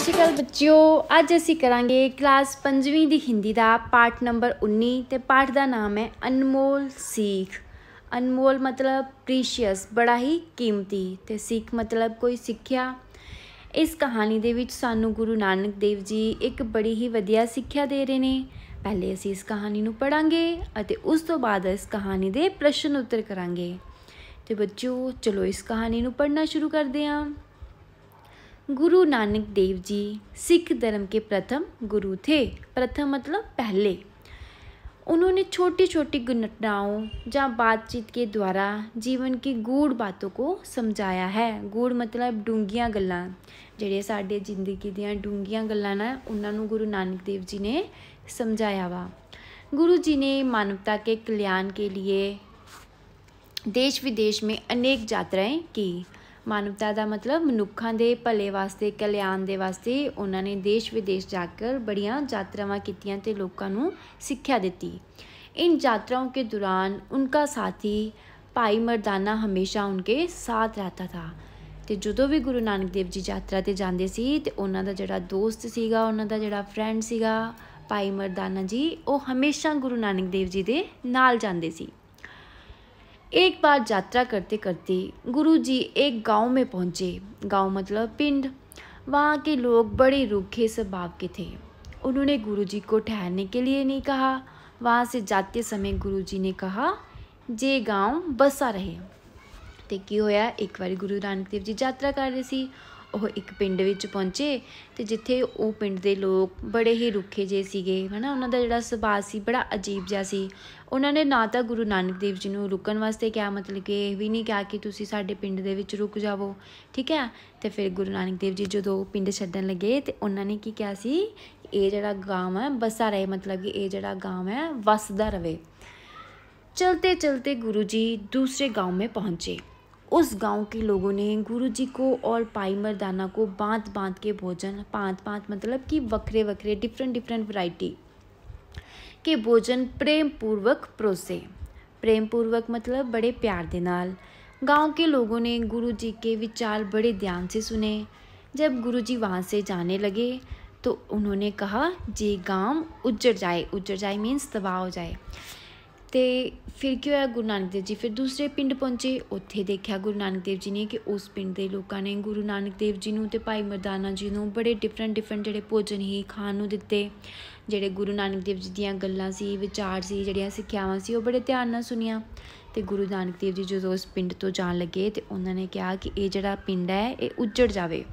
ਜੋ ਬੱਚਿਓ ਅੱਜ ਅਸੀਂ ਕਰਾਂਗੇ ਕਲਾਸ 5ਵੀਂ ਦੀ ਹਿੰਦੀ ਦਾ ਪਾਠ ਨੰਬਰ 19 ਤੇ ਪਾਠ ਦਾ ਨਾਮ ਹੈ ਅਨਮੋਲ ਸਿੱਖ ਅਨਮੋਲ ਮਤਲਬ ਪ੍ਰੀਸ਼ੀਅਸ ਬੜਾ ਹੀ ਕੀਮਤੀ ਤੇ ਸਿੱਖ ਮਤਲਬ ਕੋਈ ਸਿੱਖਿਆ ਇਸ ਕਹਾਣੀ ਦੇ ਵਿੱਚ ਸਾਨੂੰ ਗੁਰੂ ਨਾਨਕ ਦੇਵ ਜੀ ਇੱਕ ਬੜੀ ਹੀ ਵਧੀਆ ਸਿੱਖਿਆ ਦੇ ਰਹੇ ਨੇ ਪਹਿਲੇ ਅਸੀਂ ਇਸ ਕਹਾਣੀ ਨੂੰ ਪੜਾਂਗੇ ਅਤੇ ਉਸ ਤੋਂ ਬਾਅਦ ਇਸ ਕਹਾਣੀ ਦੇ ਪ੍ਰਸ਼ਨ ਉੱਤਰ ਕਰਾਂਗੇ ਤੇ ਬੱਚਿਓ ਚਲੋ ਇਸ ਕਹਾਣੀ ਨੂੰ ਪੜਨਾ ਸ਼ੁਰੂ ਕਰਦੇ ਹਾਂ गुरु नानक देव जी सिख धर्म के प्रथम गुरु थे प्रथम मतलब पहले उन्होंने छोटी छोटी घटनाओं या बातचीत के द्वारा जीवन की गूढ़ बातों को समझाया है गूढ़ मतलब ਡੂੰਘੀਆਂ गल् ਜਿਹੜੇ ਸਾਡੇ ਜ਼ਿੰਦਗੀ ਦੀਆਂ ਡੂੰਘੀਆਂ ਗੱਲਾਂ ਨਾ ਉਹਨਾਂ ਨੂੰ ਗੁਰੂ ਨਾਨਕ ਦੇਵ ਜੀ ਨੇ गुरु जी ने मानवता के कल्याण के लिए देश विदेश में अनेक यात्राएं की ਮਾਨਵਤਾ ਦਾ ਮਤਲਬ ਮਨੁੱਖਾਂ ਦੇ ਭਲੇ ਵਾਸਤੇ ਕਲਿਆਣ ਦੇ ਵਾਸਤੇ ਉਹਨਾਂ ਨੇ ਦੇਸ਼ ਵਿਦੇਸ਼ ਜਾ ਕੇ ਬੜੀਆਂ ਯਾਤਰਾਵਾਂ ਕੀਤੀਆਂ ਤੇ ਲੋਕਾਂ ਨੂੰ ਸਿੱਖਿਆ ਦਿੱਤੀ ਇਨ ਯਾਤਰਾਵਾਂ ਦੇ ਦੌਰਾਨ उनका ਸਾਥੀ ਭਾਈ ਮਰਦਾਨਾ ਹਮੇਸ਼ਾ ਉਹਨਕੇ ਸਾਥ ਰਹਤਾ ਥਾ ਤੇ ਜਦੋਂ ਵੀ ਗੁਰੂ ਨਾਨਕ ਦੇਵ ਜੀ ਯਾਤਰਾ ਤੇ ਜਾਂਦੇ ਸੀ ਤੇ ਉਹਨਾਂ ਦਾ ਜਿਹੜਾ ਦੋਸਤ ਸੀਗਾ ਉਹਨਾਂ ਦਾ ਜਿਹੜਾ ਫਰੈਂਡ ਸੀਗਾ ਭਾਈ ਮਰਦਾਨਾ ਜੀ ਉਹ ਹਮੇਸ਼ਾ ਗੁਰੂ ਨਾਨਕ ਦੇਵ ਜੀ ਦੇ ਨਾਲ ਜਾਂਦੇ ਸੀ एक बार यात्रा करते करते गुरुजी एक गांव में पहुंचे गांव मतलब पिंड वहाँ के लोग बड़े रूखे स्वभाव के थे उन्होंने गुरुजी को ठहरने के लिए नहीं कहा वहाँ से जाते समय गुरुजी ने कहा जे गांव बसा रहे तो क्यों होया एक बार गुरु नानक देव जी यात्रा कर रहे थे ਉਹ ਇੱਕ ਪਿੰਡ ਵਿੱਚ ਪਹੁੰਚੇ ਤੇ ਜਿੱਥੇ ਉਹ ਪਿੰਡ ਦੇ ਲੋਕ ਬੜੇ ਹੀ ਰੁੱਖੇ ਜੇ ਸੀਗੇ ਹਨਾ ਉਹਨਾਂ ਦਾ ਜਿਹੜਾ ਸੁਭਾਅ ਸੀ ਬੜਾ ਅਜੀਬ ਜਿਹਾ ਸੀ ਉਹਨਾਂ ਨੇ ਨਾ ਤਾਂ ਗੁਰੂ ਨਾਨਕ ਦੇਵ ਜੀ ਨੂੰ ਰੁਕਣ ਵਾਸਤੇ ਕਿਹਾ ਮਤਲਬ ਕਿ ਇਹ ਵੀ ਨਹੀਂ ਕਿਹਾ ਕਿ ਤੁਸੀਂ ਸਾਡੇ ਪਿੰਡ ਦੇ ਵਿੱਚ ਰੁਕ ਜਾਵੋ ਠੀਕ ਹੈ ਤੇ ਫਿਰ ਗੁਰੂ ਨਾਨਕ ਦੇਵ ਜੀ ਜਦੋਂ ਪਿੰਡ ਛੱਡਣ ਲੱਗੇ ਤੇ ਉਹਨਾਂ ਨੇ ਕੀ ਕਿਹਾ ਸੀ ਇਹ ਜਿਹੜਾ ਗਾਂਵ ਹੈ ਬਸਾ ਰਹੇ ਮਤਲਬ ਕਿ ਇਹ ਜਿਹੜਾ ਗਾਂਵ ਹੈ ਵਸਦਾ ਰਵੇ ਚਲਤੇ ਚਲਤੇ ਗੁਰੂ ਜੀ ਦੂਸਰੇ ਗਾਂਵ ਮੇ ਪਹੁੰਚੇ उस गांव के लोगों ने गुरुजी को और पाई मरदाना को बांध बांध के भोजन बांध बांध मतलब कि वक्रे वक्रे डिफरेंट डिफरेंट वैरायटी के भोजन प्रेम पूर्वक परोसे प्रेम पूर्वक मतलब बड़े प्यार के नाल गांव के लोगों ने गुरुजी के विचार बड़े ध्यान से सुने जब गुरुजी वहाँ से जाने लगे तो उन्होंने कहा जे गांव उजड़ जाए उजड़ जाए मीन्स तबाह हो जाए ਤੇ ਫਿਰ ਕੀ ਹੋਇਆ ਗੁਰੂ ਨਾਨਕ ਦੇਵ ਜੀ ਫਿਰ ਦੂਸਰੇ ਪਿੰਡ ਪਹੁੰਚੇ ਉੱਥੇ ਦੇਖਿਆ ਗੁਰੂ ਨਾਨਕ ਦੇਵ ਜੀ ਨੇ ਕਿ ਉਸ ਪਿੰਡ ਦੇ ਲੋਕਾਂ ਨੇ ਗੁਰੂ ਨਾਨਕ ਦੇਵ ਜੀ ਨੂੰ ਤੇ ਭਾਈ ਮਰਦਾਨਾ ਜੀ ਨੂੰ ਬੜੇ ਡਿਫਰੈਂਟ ਡਿਫਰੈਂਟ ਜਿਹੜੇ ਭੋਜਨ ਹੀ ਖਾਣ ਨੂੰ ਦਿੱਤੇ ਜਿਹੜੇ ਗੁਰੂ ਨਾਨਕ ਦੇਵ ਜੀ ਦੀਆਂ ਗੱਲਾਂ ਸੀ ਵਿਚਾਰ ਸੀ ਜਿਹੜੀਆਂ ਸਿੱਖਿਆਵਾਂ ਸੀ ਉਹ ਬੜੇ ਧਿਆਨ ਨਾਲ ਸੁਨੀਆਂ ਤੇ ਗੁਰੂ ਨਾਨਕ ਦੇਵ ਜੀ ਜਦੋਂ ਉਸ ਪਿੰਡ ਤੋਂ ਜਾਣ ਲੱਗੇ ਤੇ ਉਹਨਾਂ ਨੇ ਕਿਹਾ ਕਿ ਇਹ ਜਿਹੜਾ ਪਿੰਡ ਹੈ ਇਹ ਉੱਜੜ ਜਾਵੇ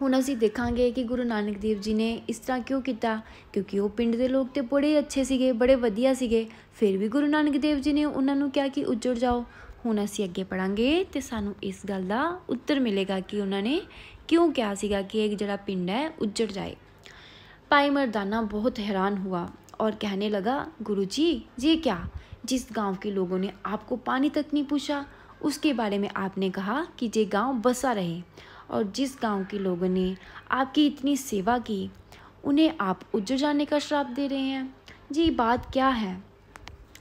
ਹੁਣ ਅਸੀਂ ਦੇਖਾਂਗੇ ਕਿ ਗੁਰੂ ਨਾਨਕ ਦੇਵ ਜੀ ਨੇ ਇਸ ਤਰ੍ਹਾਂ ਕਿਉਂ ਕੀਤਾ ਕਿਉਂਕਿ ਉਹ ਪਿੰਡ ਦੇ ਲੋਕ ਤੇ ਬੜੇ ਅੱਛੇ ਸੀਗੇ ਬੜੇ ਵਧੀਆ ਸੀਗੇ ਫਿਰ ਵੀ ਗੁਰੂ ਨਾਨਕ ਦੇਵ ਜੀ ਨੇ ਉਹਨਾਂ ਨੂੰ ਕਿਹਾ ਕਿ ਉੱਜੜ ਜਾਓ ਹੁਣ ਅਸੀਂ ਅੱਗੇ ਪੜਾਂਗੇ ਤੇ ਸਾਨੂੰ ਇਸ ਗੱਲ ਦਾ ਉੱਤਰ ਮਿਲੇਗਾ ਕਿ ਉਹਨਾਂ ਨੇ ਕਿਉਂ ਕਿਹਾ ਸੀਗਾ ਕਿ ਇਹ ਜਿਹੜਾ ਪਿੰਡ ਹੈ ਉੱਜੜ ਜਾਏ ਪਾਈ ਮਰਦਾਨਾ ਬਹੁਤ ਹੈਰਾਨ ਹੁਆ ਔਰ ਕਹਿਣੇ ਲਗਾ ਗੁਰੂ ਜੀ ਜੀ ਕੀ ਜਿਸ گاؤں ਕੇ ਲੋਗੋ ਨੇ ਆਪਕੋ ਪਾਣੀ ਤੱਕ ਨਹੀਂ ਪੁੱਛਾ ਉਸਕੇ ਬਾਰੇ ਮੈਂ ਆਪਨੇ ਕਹਾ ਕਿ ਜੇ گاؤں ਬਸਾ ਰਹੇ और जिस गांव के लोगों ने आपकी इतनी सेवा की उन्हें आप उज्जर जाने का श्राप दे रहे हैं जी बात क्या है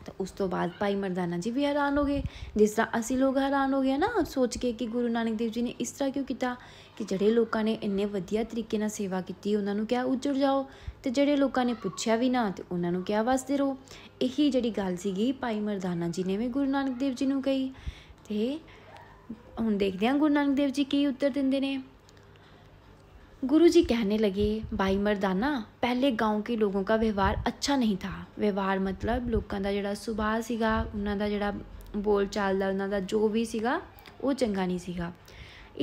ਤਾਂ ਉਸ ਤੋਂ ਬਾਅਦ ਭਾਈ ਮਰਦਾਨਾ ਜੀ ਵੀ ਹੈਰਾਨ ਹੋ ਗਏ ਜਿਸ ਤਰ੍ਹਾਂ ਅਸੀਂ ਲੋਕ ਹੈਰਾਨ ਹੋ ਗਏ ਨਾ ਸੋਚ ਕੇ ਕਿ ਗੁਰੂ ਨਾਨਕ ਦੇਵ ਜੀ ਨੇ ਇਸ ਤਰ੍ਹਾਂ ਕਿਉਂ ਕੀਤਾ ਕਿ ਜਿਹੜੇ ਲੋਕਾਂ ਨੇ ਇੰਨੇ ਵਧੀਆ ਤਰੀਕੇ ਨਾਲ ਸੇਵਾ ਕੀਤੀ ਉਹਨਾਂ ਨੂੰ ਕਿਹਾ ਉੱਜੜ ਜਾਓ ਤੇ ਜਿਹੜੇ ਲੋਕਾਂ ਨੇ ਪੁੱਛਿਆ ਵੀ ਨਾ ਤੇ ਉਹਨਾਂ ਨੂੰ ਕਿਹਾ ਵਸਦੇ ਰਹੋ ਇਹੀ ਜਿਹੜੀ ਗੱਲ ਸੀਗੀ ਭਾਈ ਮਰਦਾਨਾ ਜੀ ਨੇ ਵੀ ਗੁਰੂ ਨਾਨਕ ਦੇਵ ਜੀ ਨੂੰ ਕਹੀ ਤੇ ਹੁਣ ਦੇਖਦੇ ਹਾਂ ਗੁਰੂ ਨਾਨਕ ਦੇਵ ਜੀ ਕੀ ਉੱਤਰ ਦਿੰਦੇ ਨੇ ਗੁਰੂ ਜੀ ਕਹਿਣੇ ਲੱਗੇ ਬਾਈ ਮਰਦਾਨਾ ਪਹਿਲੇ گاؤں ਕੇ ਲੋਕਾਂ ਦਾ ਵਿਵਹਾਰ ਅੱਛਾ ਨਹੀਂ ਥਾ ਵਿਵਹਾਰ ਮਤਲਬ ਲੋਕਾਂ ਦਾ ਜਿਹੜਾ ਸੁਭਾਅ ਸੀਗਾ ਉਹਨਾਂ ਦਾ ਜਿਹੜਾ ਬੋਲ ਚਾਲ ਦਾ ਉਹਨਾਂ ਦਾ ਜੋ ਵੀ ਸੀਗਾ ਉਹ ਚੰਗਾ ਨਹੀਂ ਸੀਗਾ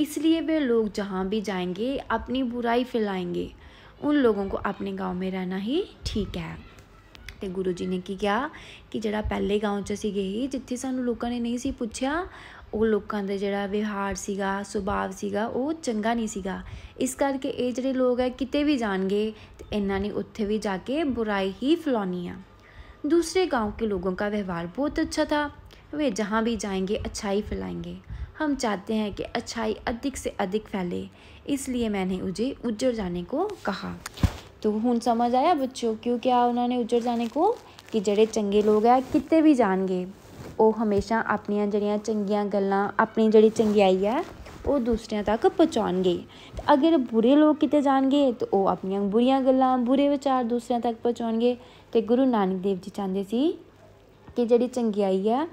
ਇਸ ਲਈ ਵੇ ਲੋਕ ਜਹਾਂ ਵੀ ਜਾਣਗੇ ਆਪਣੀ ਬੁਰਾਈ फैलाएंगे ਉਹਨ ਲੋਕਾਂ ਕੋ ਆਪਣੇ گاؤں ਮੇ ਰਹਿਣਾ ਹੀ ਠੀਕ ਹੈ ਤੇ ਗੁਰੂ ਜੀ ਨੇ ਕੀ ਕਿਹਾ ਕਿ ਜਿਹੜਾ ਪਹਿਲੇ گاؤں 'ਚ ਸੀਗੇ ਜਿੱਥੇ ਸਾਨੂੰ ਲੋਕਾਂ ਨੇ ਨਹੀਂ ਸੀ ਪੁੱਛਿਆ ਉਹ लोगों का ਜਿਹੜਾ ਵਿਹਾਰ ਸੀਗਾ सुभाव ਸੀਗਾ ਉਹ ਚੰਗਾ ਨਹੀਂ इस करके जोड़े लोग है कि भी ਕਿਤੇ तो ਜਾਣਗੇ ਤੇ ਇਹਨਾਂ जाके बुराई ही फैलानी है दूसरे गाँव के लोगों का व्यवहार बहुत अच्छा था वे जहाँ भी जाएंगे अच्छाई फैलाएंगे हम चाहते हैं कि अच्छाई अधिक से अधिक फैले इसलिए मैंने उजे उज्जर जाने को कहा तो हूँ समझ आया बच्चों क्यों क्या उन्होंने उज्जर जाने को कि जड़े चंगे लोग है कितने भी जाएंगे ਉਹ ਹਮੇਸ਼ਾ ਆਪਣੀਆਂ ਜਿਹੜੀਆਂ ਚੰਗੀਆਂ ਗੱਲਾਂ ਆਪਣੀ ਜਿਹੜੀ ਚੰਗਿਆਈ ਹੈ ਉਹ ਦੂਸਰਿਆਂ ਤੱਕ ਪਹੁੰਚਾਉਣਗੇ ਤੇ ਅਗਰ ਬੁਰੇ ਲੋਕ ਕਿਤੇ ਜਾਣਗੇ ਤਾਂ ਉਹ ਆਪਣੀਆਂ ਬੁਰੀਆਂ ਗੱਲਾਂ ਬੁਰੇ ਵਿਚਾਰ ਦੂਸਰਿਆਂ ਤੱਕ ਪਹੁੰਚਾਉਣਗੇ ਤੇ ਗੁਰੂ ਨਾਨਕ ਦੇਵ ਜੀ ਚਾਹੁੰਦੇ ਸੀ ਕਿ ਜਿਹੜੀ ਚੰਗਿਆਈ ਆ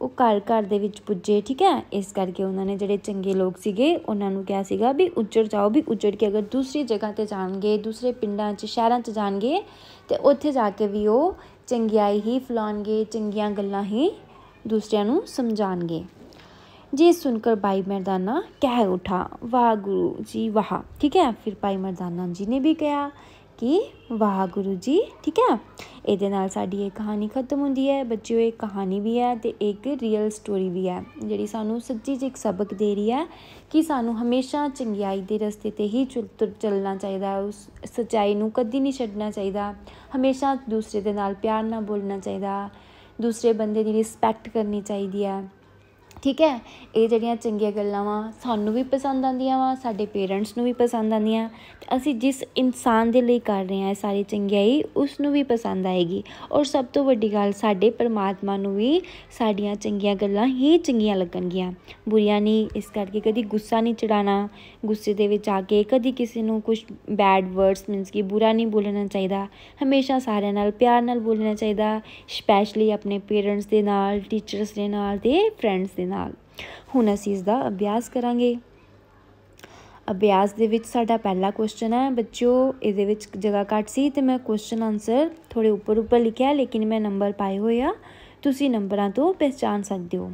ਉਹ ਘਰ ਘਰ ਦੇ ਵਿੱਚ ਪੁੱਜੇ ਠੀਕ ਹੈ ਇਸ ਕਰਕੇ ਉਹਨਾਂ ਨੇ ਜਿਹੜੇ ਚੰਗੇ ਲੋਕ ਸੀਗੇ ਉਹਨਾਂ ਨੂੰ ਕਿਹਾ ਸੀਗਾ ਵੀ ਉੱਜੜ ਜਾਓ ਵੀ ਉੱਜੜ ਕੇ ਅਗਰ ਦੂਸਰੀ ਜਗ੍ਹਾ ਤੇ ਜਾਣਗੇ ਦੂਸਰੇ ਪਿੰਡਾਂ 'ਚ ਸ਼ਹਿਰਾਂ 'ਚ ਜਾਣਗੇ ਤੇ ਉੱਥੇ ਜਾ ਕੇ ਵੀ ਉਹ ਚੰਗਿਆਈ ਹੀ ਫਲਾਉਣਗੇ ਚੰਗੀਆਂ ਗੱਲਾਂ ਹੀ ਦੂਸਰਿਆਂ ਨੂੰ ਸਮਝਾਣਗੇ ਸੁਣ ਕੇ ਭਾਈ ਮਰਦਾਨਾ ਕਹਿ ਉਠਾ ਵਾਹ ਗੁਰੂ ਜੀ ਵਾਹ ਠੀਕ ਹੈ ਫਿਰ ਭਾਈ ਮਰਦਾਨਾ ਜੀ ਨੇ ਵੀ ਕਿਹਾ ਕਿ ਵਾਹ ਗੁਰੂ ਜੀ ਠੀਕ ਹੈ ਇਹਦੇ ਨਾਲ ਸਾਡੀ ਇਹ ਕਹਾਣੀ ਖਤਮ ਹੁੰਦੀ ਹੈ ਬੱਚਿਓ ਇਹ ਕਹਾਣੀ ਵੀ ਹੈ ਤੇ ਇੱਕ ਰੀਅਲ ਸਟੋਰੀ ਵੀ ਹੈ ਜਿਹੜੀ ਸਾਨੂੰ ਸੱਚੀ ਜਿਹੀ ਸਬਕ ਦੇ ਰਹੀ ਹੈ ਕਿ ਸਾਨੂੰ ਹਮੇਸ਼ਾ ਚੰਗਿਆਈ ਦੇ ਰਸਤੇ ਤੇ ਹੀ ਚੱਲਣਾ ਚਾਹੀਦਾ ਹੈ ਉਸ ਸਚਾਈ ਨੂੰ ਕਦੀ ਨਹੀਂ ਛੱਡਣਾ ਚਾਹੀਦਾ ਹਮੇਸ਼ਾ ਦੂਸਰੇ ਦੇ ਨਾਲ ਪਿਆਰ ਨਾਲ ਬੋਲਣਾ ਚਾਹੀਦਾ ਦੂਸਰੇ ਬੰਦੇ ਦੀ ਰਿਸਪੈਕਟ ਕਰਨੀ ਚਾਹੀਦੀ ਹੈ ਠੀਕ ਹੈ ਇਹ ਜਿਹੜੀਆਂ ਚੰਗੀਆਂ ਗੱਲਾਂ ਵਾ ਸਾਨੂੰ ਵੀ ਪਸੰਦ ਆਉਂਦੀਆਂ ਵਾ ਸਾਡੇ ਪੇਰੈਂਟਸ ਨੂੰ ਵੀ ਪਸੰਦ ਆਉਂਦੀਆਂ ਤੇ ਅਸੀਂ ਜਿਸ ਇਨਸਾਨ ਦੇ ਲਈ ਕਰ ਰਹੇ ਹਾਂ ਇਹ ਸਾਰੀ ਚੰਗਿਆਈ ਉਸ ਨੂੰ ਵੀ ਪਸੰਦ ਆਏਗੀ ਔਰ ਸਭ ਤੋਂ ਵੱਡੀ ਗੱਲ ਸਾਡੇ ਪਰਮਾਤਮਾ ਨੂੰ ਵੀ ਸਾਡੀਆਂ ਚੰਗੀਆਂ ਗੱਲਾਂ ਹੀ ਚੰਗੀਆਂ ਲੱਗਣਗੀਆਂ ਬੁਰੀਆਂ ਨਹੀਂ ਇਸ ਕਰਕੇ ਕਦੀ ਗੁੱਸਾ ਨਹੀਂ ਚੜਾਣਾ ਗੁੱਸੇ ਦੇ ਵਿੱਚ ਆ ਕੇ ਕਦੀ ਕਿਸੇ ਨੂੰ ਕੁਝ ਬੈਡ ਵਰਡਸ ਮੀਨਸ ਕਿ ਬੁਰਾ ਨਹੀਂ ਬੋਲਣਾ ਚਾਹੀਦਾ ਹਮੇਸ਼ਾ ਸਾਰਿਆਂ ਨਾਲ ਪਿਆਰ ਨਾਲ ਬੋਲਣਾ ਚਾਹੀਦਾ ਸਪੈਸ਼ਲੀ ਆਪਣੇ ਪੇਰੈਂਟਸ ਦੇ ਨਾਲ ਟੀਚਰਸ ਦੇ ਨਾਲ ਤੇ ਫਰੈਂਡਸ ਦੇ ਨਾਲ ਨਾਲ ਹੁਣ ਅਸੀਂ ਇਸ ਦਾ ਅਭਿਆਸ ਕਰਾਂਗੇ ਅਭਿਆਸ ਦੇ ਵਿੱਚ ਸਾਡਾ ਪਹਿਲਾ ਕੁਐਸਚਨ ਹੈ ਬੱਚਿਓ ਇਹਦੇ ਵਿੱਚ ਜਗ੍ਹਾ ਘੱਟ ਸੀ ਤੇ ਮੈਂ ਕੁਐਸਚਨ ਆਨਸਰ ਥੋੜੇ ਉੱਪਰ ਉੱਪਰ ਲਿਖਿਆ ਲੇਕਿਨ ਮੈਂ ਨੰਬਰ ਪਾਏ ਹੋਏ ਆ ਤੁਸੀਂ ਨੰਬਰਾਂ ਤੋਂ ਪਛਾਣ ਸਕਦੇ ਹੋ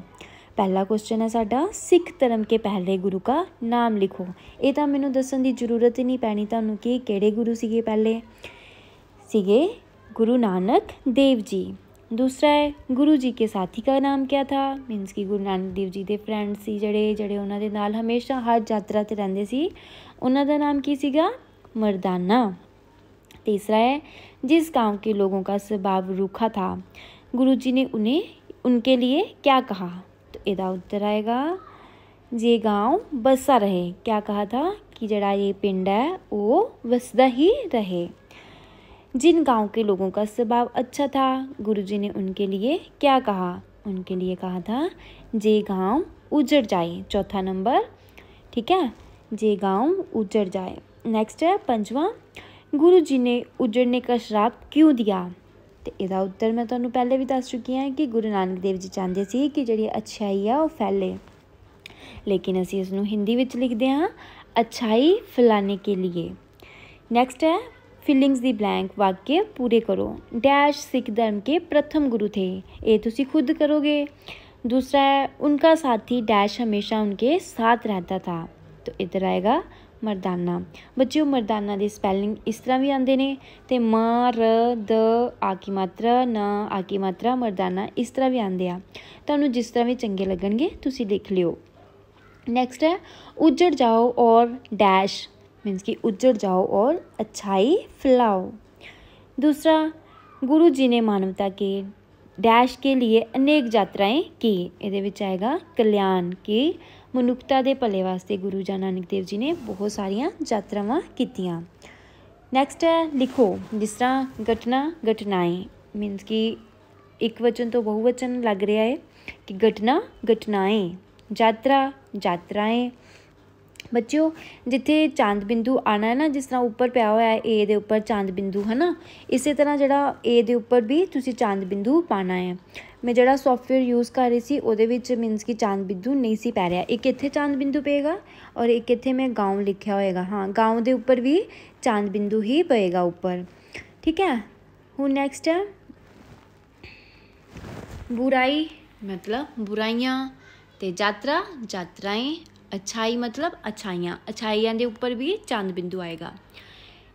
ਪਹਿਲਾ ਕੁਐਸਚਨ ਹੈ ਸਾਡਾ ਸਿੱਖ ਧਰਮ ਕੇ ਪਹਿਲੇ ਗੁਰੂ ਦਾ ਨਾਮ ਲਿਖੋ ਇਹ ਤਾਂ ਮੈਨੂੰ ਦੱਸਣ ਦੀ ਜ਼ਰੂਰਤ ਹੀ ਨਹੀਂ ਪੈਣੀ ਤੁਹਾਨੂੰ ਕਿ ਕਿਹੜੇ ਗੁਰੂ ਸੀਗੇ ਪਹਿਲੇ ਸੀਗੇ ਗੁਰੂ ਨਾਨਕ ਦੇਵ ਜੀ दूसरा है गुरु जी के साथी का नाम क्या था मीनस कि गुरु नानक देव जी के फ्रेंड से जड़े जड़े उन्होंने नाल हमेशा ਹਮੇਸ਼ਾ यात्रा से रेंदे सी उन्होंने नाम की ਨਾਮ मरदाना तीसरा है जिस गांव के लोगों का स्वभाव रूखा था गुरु जी ने उन्हें उनके लिए क्या कहा तो यदा उत्तर आएगा ये गांव बसा रहे क्या कहा था कि जड़ा ये पिंड है वो बसदा ही रहे जिन गांव के लोगों का स्वभाव अच्छा था गुरुजी ने उनके लिए क्या कहा उनके लिए कहा था जे गांव उजड़ जाए चौथा नंबर ठीक है जे गांव उजड़ जाए नेक्स्ट है ਪੰਜਵਾਂ ਗੁਰੂ ਜੀ ਨੇ ਉਜੜਨੇ ਦਾ ਸ਼ਰਾਪ ਕਿਉਂ ਦਿਆ ਤੇ ਇਹਦਾ ਉੱਤਰ ਮੈਂ ਤੁਹਾਨੂੰ ਪਹਿਲੇ ਵੀ ਦੱਸ ਚੁੱਕੀ ਹਾਂ ਕਿ ਗੁਰੂ ਨਾਨਕ ਦੇਵ ਜੀ ਚਾਹੁੰਦੇ ਸੀ ਕਿ ਜਿਹੜੀ ਅਛਾਈ ਆ ਉਹ ਫੈਲੇ ਲੇਕਿਨ ਅਸੀਂ ਇਸ ਨੂੰ ਹਿੰਦੀ ਵਿੱਚ ਲਿਖਦੇ ਹਾਂ ਅਛਾਈ ਫੈਲਾਣੇ ਕੇ ਲਈ ਨੈਕਸਟ ਹੈ ਫੀਲਿੰਗਸ ਦੀ ਬਲੈਂਕ ਵਾਕਿਆ ਪੂਰੇ ਕਰੋ डैश सिख धर्म के प्रथम गुरु थे ये ਤੁਸੀਂ ਖੁਦ ਕਰੋਗੇ ਦੂਸਰਾ ਹੈ उनका ਸਾਥੀ ਡੈਸ਼ ਹਮੇਸ਼ਾ उनके ਸਾਥ ਰਹਤਾ ਥਾ ਤੋ ਇਧਰ ਆਏਗਾ ਮਰਦਾਨਾ ਬੱਚਿਓ ਮਰਦਾਨਾ ਦੇ ਸਪੈਲਿੰਗ ਇਸ ਤਰ੍ਹਾਂ ਵੀ ਆਉਂਦੇ ਨੇ ਤੇ ਮ ਰ ਦ ਆ ਕੀ ਮਾਤਰਾ ਨ ਆ ਕੀ ਮਾਤਰਾ ਮਰਦਾਨਾ ਇਸ ਤਰ੍ਹਾਂ ਵੀ ਆਉਂਦੇ ਆ ਤੁਹਾਨੂੰ ਜਿਸ ਤਰ੍ਹਾਂ ਵੀ ਚੰਗੇ ਲੱਗਣਗੇ ਤੁਸੀਂ ਦੇਖ ਲਿਓ ਨੈਕਸਟ ਹੈ ਉਜੜ ਜਾਓ ਔਰ ਡੈਸ਼ मीन्स कि उजड़ जाओ और अच्छाई फैलाओ दूसरा गुरु जी ने मानवता के ਡੈਸ਼ ਕੇ ਲਈ ਅਨੇਕ ਯਾਤਰਾਏ ਕੀ ਇਹਦੇ ਵਿੱਚ ਆਏਗਾ ਕਲਿਆਣ ਕੀ ਮਨੁੱਖਤਾ ਦੇ ਭਲੇ ਵਾਸਤੇ ਗੁਰੂ ਜੀ ਨਾਨਕ ਦੇਵ ਜੀ ਨੇ ਬਹੁਤ ਸਾਰੀਆਂ ਯਾਤਰਾਵਾਂ ਕੀਤੀਆਂ ਨੈਕਸਟ ਹੈ ਲਿਖੋ ਜਿਸ ਤਰ੍ਹਾਂ ਘਟਨਾ ਘਟਨਾਏ ਮੀਨਸ ਕਿ ਇੱਕ ਵਚਨ ਤੋਂ ਬਹੁ ਵਚਨ ਲੱਗ ਰਿਹਾ ਹੈ ਕਿ ਘਟਨਾ ਘਟਨਾਏ ਯਾਤਰਾ ਯਾਤਰਾਏ ਬੱਚਿਓ ਜਿੱਥੇ ਚੰਦ ਬਿੰਦੂ ਆਣਾ ਹੈ ਨਾ ਜਿਸ ਤਰ੍ਹਾਂ ਉੱਪਰ ਪਿਆ ਹੋਇਆ ਹੈ A ਦੇ ਉੱਪਰ ਚੰਦ ਬਿੰਦੂ ਹੈ ਨਾ ਇਸੇ ਤਰ੍ਹਾਂ ਜਿਹੜਾ A ਦੇ ਉੱਪਰ ਵੀ ਤੁਸੀਂ ਚੰਦ ਬਿੰਦੂ ਪਾਣਾ ਹੈ ਮੈਂ ਜਿਹੜਾ ਸੌਫਟਵੇਅਰ ਯੂਜ਼ ਕਰ ਰਹੀ ਸੀ ਉਹਦੇ ਵਿੱਚ ਮੀਨਸ ਕਿ ਚੰਦ ਬਿੰਦੂ ਨਹੀਂ ਸੀ ਪੈ ਰਿਹਾ ਇੱਕ ਇੱਥੇ ਚੰਦ ਬਿੰਦੂ ਪਏਗਾ ਔਰ ਇੱਕ ਇੱਥੇ ਮੈਂ ਗਾਉਂ ਲਿਖਿਆ ਹੋਏਗਾ ਹਾਂ ਗਾਉਂ ਦੇ ਉੱਪਰ ਵੀ ਚੰਦ ਬਿੰਦੂ ਹੀ ਪਏਗਾ ਉੱਪਰ ਠੀਕ ਹੈ ਹੁਣ ਨੈਕਸਟ ਹੈ ਬੁਰਾਈ ਮਤਲਬ ਬੁਰਾਈਆਂ ਤੇ ਯਾਤਰਾ ਯਾਤਰਾएं ਅਛਾਈ ਮਤਲਬ ਅਛਾਈਆਂ ਅਛਾਈਆਂ ਦੇ ਉੱਪਰ ਵੀ ਚੰਦ ਬਿੰਦੂ ਆਏਗਾ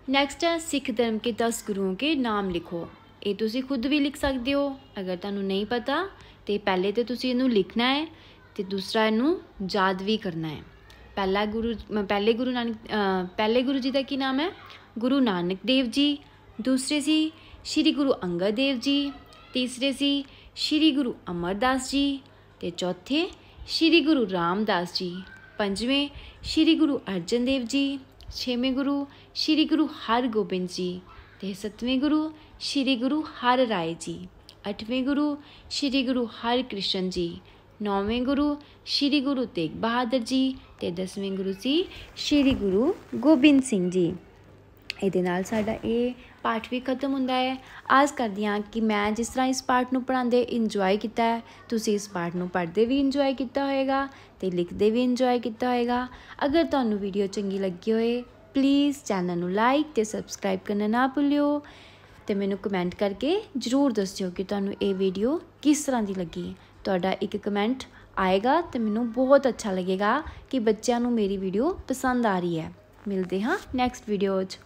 ਨੈਕਸਟ ਹੈ ਸਿੱਖ ਧਰਮ ਕੇ 10 ਗੁਰੂਆਂ ਕੇ ਨਾਮ ਲਿਖੋ ਇਹ ਤੁਸੀਂ ਖੁਦ ਵੀ ਲਿਖ ਸਕਦੇ ਹੋ ਅਗਰ ਤੁਹਾਨੂੰ ਨਹੀਂ ਪਤਾ ਤੇ ਪਹਿਲੇ ਤੇ ਤੁਸੀਂ ਇਹਨੂੰ ਲਿਖਣਾ ਹੈ ਤੇ ਦੂਸਰਾ ਇਹਨੂੰ ਯਾਦ ਵੀ ਕਰਨਾ ਹੈ ਪਹਿਲਾ ਗੁਰੂ ਪਹਿਲੇ ਗੁਰੂ ਨਾਨਕ ਪਹਿਲੇ ਗੁਰੂ ਜੀ ਦਾ ਕੀ ਨਾਮ ਹੈ ਗੁਰੂ ਨਾਨਕ ਦੇਵ ਜੀ ਦੂਸਰੇ ਸੀ ਸ਼੍ਰੀ ਗੁਰੂ ਅੰਗਦ ਦੇਵ ਜੀ ਤੀਸਰੇ ਸੀ ਸ਼੍ਰੀ ਗੁਰੂ ਅਮਰਦਾਸ ਜੀ ਤੇ ਚੌਥੇ ਸ਼੍ਰੀ ਗੁਰੂ ਰਾਮਦਾਸ ਜੀ ਪੰਜਵੇਂ ਸ੍ਰੀ ਗੁਰੂ ਅਰਜਨ ਦੇਵ ਜੀ ਛੇਵੇਂ ਗੁਰੂ ਸ੍ਰੀ ਗੁਰੂ ਹਰਗੋਬਿੰਦ ਜੀ ਤੇ ਸਤਵੇਂ ਗੁਰੂ ਸ੍ਰੀ ਗੁਰੂ ਹਰ ਰਾਏ ਜੀ ਅੱਠਵੇਂ ਗੁਰੂ ਸ੍ਰੀ ਗੁਰੂ ਹਰਿਕ੍ਰਿਸ਼ਨ ਜੀ ਨੌਵੇਂ ਗੁਰੂ ਸ੍ਰੀ ਗੁਰੂ ਤੇਗ ਬਹਾਦਰ ਜੀ ਤੇ ਦਸਵੇਂ ਗੁਰੂ ਜੀ ਸ੍ਰੀ ਗੁਰੂ ਗੋਬਿੰਦ ਸਿੰਘ ਜੀ ਇਹਦੇ ਨਾਲ ਸਾਡਾ ਇਹ ਪਾਠ ਵੀ ਖਤਮ ਹੁੰਦਾ ਹੈ ਆਸ ਕਰਦੀ ਹਾਂ ਕਿ ਮੈਂ ਜਿਸ ਤਰ੍ਹਾਂ ਇਸ ਪਾਠ ਨੂੰ ਪੜਾਉਂਦੇ ਇੰਜੋਏ ਕੀਤਾ ਹੈ ਤੁਸੀਂ ਇਸ ਪਾਠ ਨੂੰ ਪੜ੍ਹਦੇ ਵੀ ਇੰਜੋਏ ਕੀਤਾ ਹੋਵੇਗਾ ਤੇ ਲਿਖਦੇ ਵੀ ਇੰਜੋਏ ਕੀਤਾ ਹੋਵੇਗਾ ਅਗਰ ਤੁਹਾਨੂੰ ਵੀਡੀਓ ਚੰਗੀ ਲੱਗੀ ਹੋਏ ਪਲੀਜ਼ ਚੈਨਲ ਨੂੰ ਲਾਈਕ ਤੇ ਸਬਸਕ੍ਰਾਈਬ ਕਰਨਾ ਨਾ ਭੁੱਲਿਓ ਤੇ ਮੈਨੂੰ ਕਮੈਂਟ ਕਰਕੇ ਜਰੂਰ ਦੱਸਿਓ ਕਿ ਤੁਹਾਨੂੰ ਇਹ ਵੀਡੀਓ ਕਿਸ ਤਰ੍ਹਾਂ ਦੀ ਲੱਗੀ ਤੁਹਾਡਾ ਇੱਕ ਕਮੈਂਟ ਆਏਗਾ ਤੇ ਮੈਨੂੰ ਬਹੁਤ ਅੱਛਾ ਲੱਗੇਗਾ ਕਿ ਬੱਚਿਆਂ ਨੂੰ ਮੇਰੀ ਵੀਡੀਓ ਪਸੰਦ ਆ ਰਹੀ ਹੈ ਮਿਲਦੇ ਹਾਂ ਨੈਕਸਟ ਵੀਡੀਓ 'ਚ